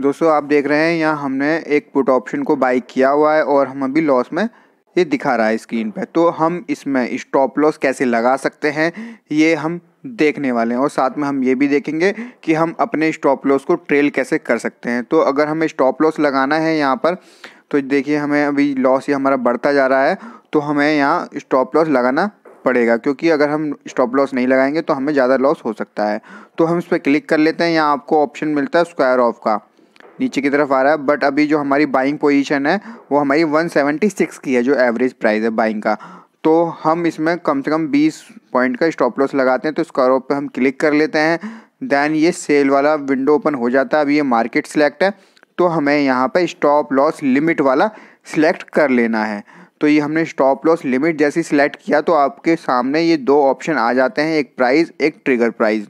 दोस्तों आप देख रहे हैं यहाँ हमने एक पुट ऑप्शन को बाई किया हुआ है और हम अभी लॉस में ये दिखा रहा है स्क्रीन पे तो हम इसमें स्टॉप लॉस कैसे लगा सकते हैं ये हम देखने वाले हैं और साथ में हम ये भी देखेंगे कि हम अपने स्टॉप लॉस को ट्रेल कैसे कर सकते हैं तो अगर हमें स्टॉप लॉस लगाना है यहाँ पर तो देखिए हमें अभी लॉस ये हमारा बढ़ता जा रहा है तो हमें यहाँ स्टॉप लॉस लगाना पड़ेगा क्योंकि अगर हम स्टॉप लॉस नहीं लगाएंगे तो हमें ज़्यादा लॉस हो सकता है तो हम इस पर क्लिक कर लेते हैं यहाँ आपको ऑप्शन मिलता है स्क्वायर ऑफ का नीचे की तरफ आ रहा है बट अभी जो हमारी बाइंग पोजीशन है वो हमारी 176 की है जो एवरेज प्राइस है बाइंग का तो हम इसमें कम से कम 20 पॉइंट का स्टॉप लॉस लगाते हैं तो स्कॉरो पे हम क्लिक कर लेते हैं देन ये सेल वाला विंडो ओपन हो जाता है अभी ये मार्केट सेलेक्ट है तो हमें यहाँ पर स्टॉप लॉस लिमिट वाला सिलेक्ट कर लेना है तो ये हमने स्टॉप लॉस लिमिट जैसे सिलेक्ट किया तो आपके सामने ये दो ऑप्शन आ जाते हैं एक प्राइस एक ट्रिगर प्राइज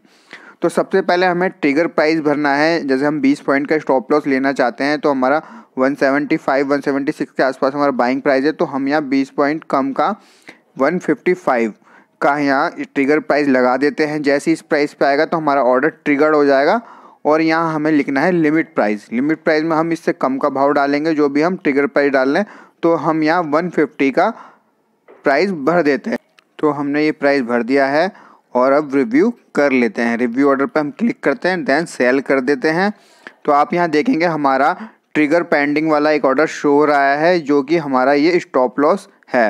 तो सबसे पहले हमें ट्रिगर प्राइस भरना है जैसे हम 20 पॉइंट का स्टॉप लॉस लेना चाहते हैं तो हमारा 175 176 के आसपास हमारा बाइंग प्राइस है तो हम यहाँ 20 पॉइंट कम का 155 का यहाँ ट्रिगर प्राइस लगा देते हैं जैसे इस प्राइस पे आएगा तो हमारा ऑर्डर ट्रिगर हो जाएगा और यहाँ हमें लिखना है लिमिट प्राइस लिमिट प्राइस में हम इससे कम का भाव डालेंगे जो भी हम ट्रिगर प्राइस डाल लें तो हम यहाँ 150 का प्राइस भर देते हैं तो हमने ये प्राइस भर दिया है और अब रिव्यू कर लेते हैं रिव्यू ऑर्डर पर हम क्लिक करते हैं देन सेल कर देते हैं तो आप यहाँ देखेंगे हमारा ट्रिगर पेंडिंग वाला एक ऑर्डर शो हो रहा है जो कि हमारा ये स्टॉप लॉस है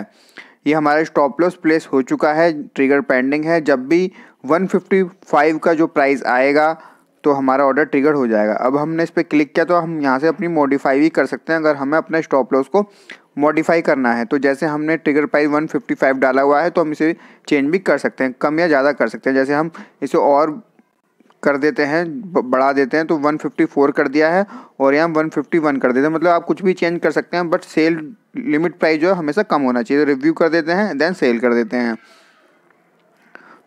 ये हमारा स्टॉप लॉस प्लेस हो चुका है ट्रिगर पेंडिंग है जब भी 155 का जो प्राइस आएगा तो हमारा ऑर्डर ट्रिगर हो जाएगा अब हमने इस पर क्लिक किया तो हम यहाँ से अपनी मॉडिफाई भी कर सकते हैं अगर हमें अपने स्टॉप लॉस को मॉडिफाई करना है तो जैसे हमने ट्रिगर प्राइस 155 डाला हुआ है तो हम इसे चेंज भी कर सकते हैं कम या ज़्यादा कर सकते हैं जैसे हम इसे और कर देते हैं बढ़ा देते हैं तो 154 कर दिया है और यहाँ 151 कर देते हैं मतलब आप कुछ भी चेंज कर सकते हैं बट सेल लिमिट प्राइस जो है हमेशा कम होना चाहिए रिव्यू तो कर देते हैं देन सेल कर देते हैं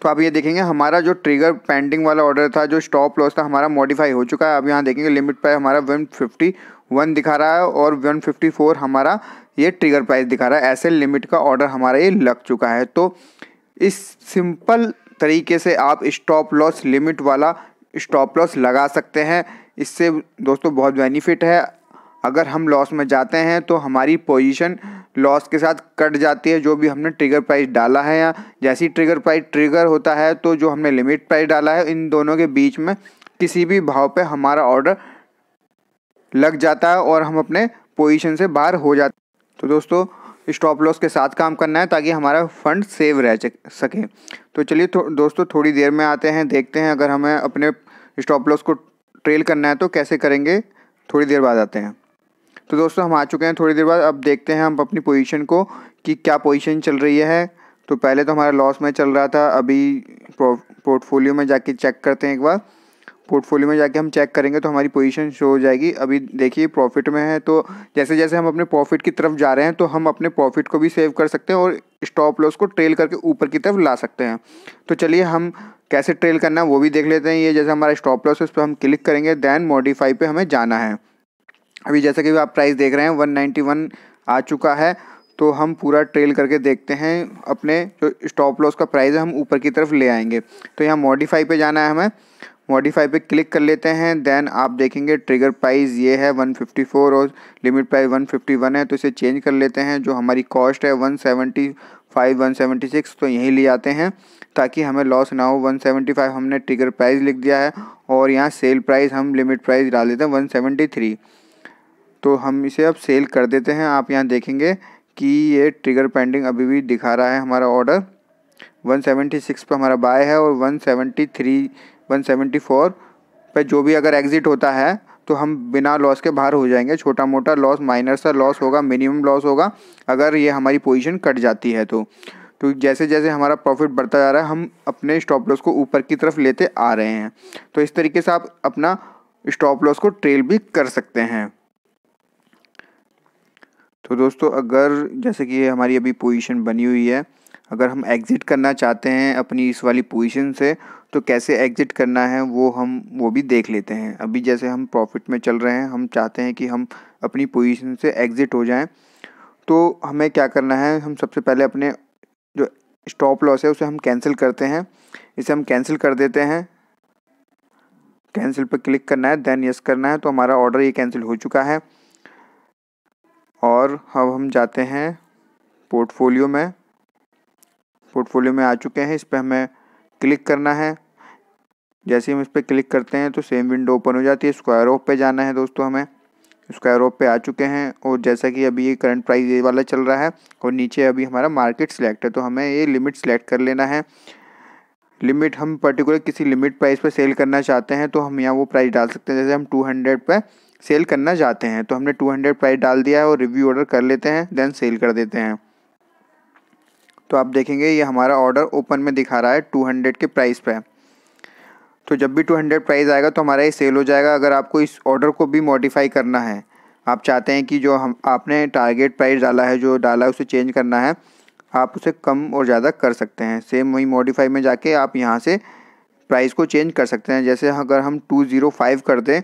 तो आप ये देखेंगे हमारा जो ट्रिगर पेंडिंग वाला ऑर्डर था जो स्टॉप लॉस था हमारा मॉडिफाई हो चुका है आप यहाँ देखेंगे लिमिट पर हमारा 151 दिखा रहा है और 154 हमारा ये ट्रिगर प्राइस दिखा रहा है ऐसे लिमिट का ऑर्डर हमारा ये लग चुका है तो इस सिंपल तरीके से आप स्टॉप लॉस लिमिट वाला स्टॉप लॉस लगा सकते हैं इससे दोस्तों बहुत बेनिफिट है अगर हम लॉस में जाते हैं तो हमारी पोजीशन लॉस के साथ कट जाती है जो भी हमने ट्रिगर प्राइस डाला है या जैसी ट्रिगर प्राइस ट्रिगर होता है तो जो हमने लिमिट प्राइस डाला है इन दोनों के बीच में किसी भी भाव पे हमारा ऑर्डर लग जाता है और हम अपने पोजीशन से बाहर हो जाते तो दोस्तों स्टॉप लॉस के साथ काम करना है ताकि हमारा फंड सेव रह सके तो चलिए थो, दोस्तों थोड़ी देर में आते हैं देखते हैं अगर हमें अपने स्टॉप लॉस को ट्रेल करना है तो कैसे करेंगे थोड़ी देर बाद आते हैं तो दोस्तों हम आ चुके हैं थोड़ी देर बाद अब देखते हैं हम अपनी पोजीशन को कि क्या पोजीशन चल रही है तो पहले तो हमारा लॉस में चल रहा था अभी पोर्टफोलियो में जाके चेक करते हैं एक बार पोर्टफोलियो में जाके हम चेक करेंगे तो हमारी पोजीशन शो हो जाएगी अभी देखिए प्रॉफिट में है तो जैसे जैसे हम अपने प्रॉफिट की तरफ जा रहे हैं तो हम अपने प्रॉफिट को भी सेव कर सकते हैं और स्टॉप लॉस को ट्रेल करके ऊपर की तरफ ला सकते हैं तो चलिए हम कैसे ट्रेल करना है वो भी देख लेते हैं ये जैसे हमारा स्टॉप लॉस है उस पर हम क्लिक करेंगे दैन मॉडिफाई पर हमें जाना है अभी जैसे कि आप प्राइस देख रहे हैं वन आ चुका है तो हम पूरा ट्रेल करके देखते हैं अपने जो स्टॉप लॉस का प्राइस है हम ऊपर की तरफ ले आएंगे तो यहाँ मॉडिफाई पे जाना है हमें मॉडिफाई पे क्लिक कर लेते हैं देन आप देखेंगे ट्रिगर प्राइस ये है 154 और लिमिट प्राइस 151 है तो इसे चेंज कर लेते हैं जो हमारी कॉस्ट है 175 176 तो यहीं ले आते हैं ताकि हमें लॉस ना हो 175 हमने ट्रिगर प्राइस लिख दिया है और यहाँ सेल प्राइस हम लिमिट प्राइस डाल देते हैं 173 तो हम इसे अब सेल कर देते हैं आप यहाँ देखेंगे कि ये ट्रिगर पेंडिंग अभी भी दिखा रहा है हमारा ऑर्डर 176 पर हमारा बाय है और 173 174 पे जो भी अगर एग्ज़िट होता है तो हम बिना लॉस के बाहर हो जाएंगे छोटा मोटा लॉस माइनर सा लॉस होगा मिनिमम लॉस होगा अगर ये हमारी पोजीशन कट जाती है तो तो जैसे जैसे हमारा प्रॉफिट बढ़ता जा रहा है हम अपने स्टॉप लॉस को ऊपर की तरफ लेते आ रहे हैं तो इस तरीके से आप अपना स्टॉप लॉस को ट्रेल भी कर सकते हैं तो दोस्तों अगर जैसे कि हमारी अभी पोजिशन बनी हुई है अगर हम एग्ज़िट करना चाहते हैं अपनी इस वाली पोजीशन से तो कैसे एग्ज़िट करना है वो हम वो भी देख लेते हैं अभी जैसे हम प्रॉफिट में चल रहे हैं हम चाहते हैं कि हम अपनी पोजीशन से एग्ज़िट हो जाएं तो हमें क्या करना है हम सबसे पहले अपने जो स्टॉप लॉस है उसे हम कैंसिल करते हैं इसे हम कैंसिल कर देते हैं कैंसिल पर क्लिक करना है देन यस करना है तो हमारा ऑर्डर ये कैंसिल हो चुका है और अब हम जाते हैं पोर्टफोलियो में पोर्टफोलियो में आ चुके हैं इस पर हमें क्लिक करना है जैसे हम इस पर क्लिक करते हैं तो सेम विंडो ओपन हो जाती है स्क्वायर ऑफ पे जाना है दोस्तों हमें स्क्वायर ऑफ पे आ चुके हैं और जैसा कि अभी ये करंट प्राइस ये वाला चल रहा है और नीचे अभी हमारा मार्केट सेलेक्ट है तो हमें ये लिमिट सेलेक्ट कर लेना है लिमिट हम पर्टिकुलर किसी लिमिट प्राइस पर सेल करना चाहते हैं तो हम यहाँ वो प्राइस डाल सकते हैं जैसे हम टू हंड्रेड पर सेल करना चाहते हैं तो हमने टू हंड्रेड प्राइस डाल दिया है और रिव्यू ऑर्डर कर लेते हैं देन सेल कर देते हैं तो आप देखेंगे ये हमारा ऑर्डर ओपन में दिखा रहा है टू हंड्रेड के प्राइस पर तो जब भी 200 प्राइस आएगा तो हमारा ये सेल हो जाएगा अगर आपको इस ऑर्डर को भी मॉडिफाई करना है आप चाहते हैं कि जो हम आपने टारगेट प्राइस डाला है जो डाला है उसे चेंज करना है आप उसे कम और ज़्यादा कर सकते हैं सेम वही मॉडिफाई में जाके आप यहाँ से प्राइस को चेंज कर सकते हैं जैसे अगर हम 205 कर दें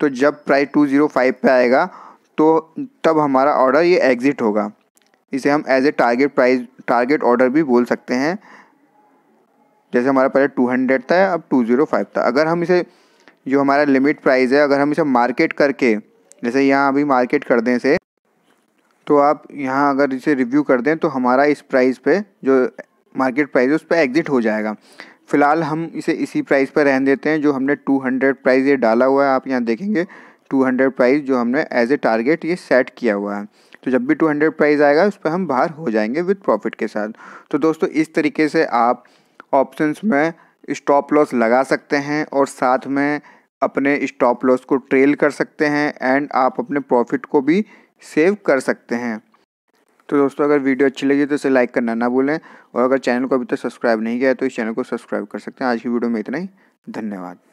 तो जब प्राइस 205 पे आएगा तो तब हमारा ऑर्डर ये एग्ज़िट होगा इसे हम as a target price target order भी बोल सकते हैं जैसे हमारा पहले टू हंड्रेड था अब टू ज़ीरो फाइव था अगर हम इसे जो हमारा लिमिट प्राइस है अगर हम इसे मार्केट करके जैसे यहाँ अभी मार्केट कर दें इसे तो आप यहाँ अगर इसे रिव्यू कर दें तो हमारा इस प्राइस पे जो मार्केट प्राइस है उस पर एग्ज़िट हो जाएगा फ़िलहाल हम इसे इसी प्राइस पर रहने देते हैं जो हमने 200 प्राइस ये डाला हुआ है आप यहाँ देखेंगे 200 प्राइस जो हमने एज ए टारगेट ये सेट किया हुआ है तो जब भी 200 प्राइस आएगा उस पर हम बाहर हो जाएंगे विद प्रॉफिट के साथ तो दोस्तों इस तरीके से आप ऑप्शंस में स्टॉप लॉस लगा सकते हैं और साथ में अपने स्टॉप लॉस को ट्रेल कर सकते हैं एंड आप अपने प्रॉफिट को भी सेव कर सकते हैं तो दोस्तों अगर वीडियो अच्छी लगी तो इसे लाइक करना ना भूलें और अगर चैनल को अभी तक तो सब्सक्राइब नहीं किया है तो इस चैनल को सब्सक्राइब कर सकते हैं आज की वीडियो में इतना ही धन्यवाद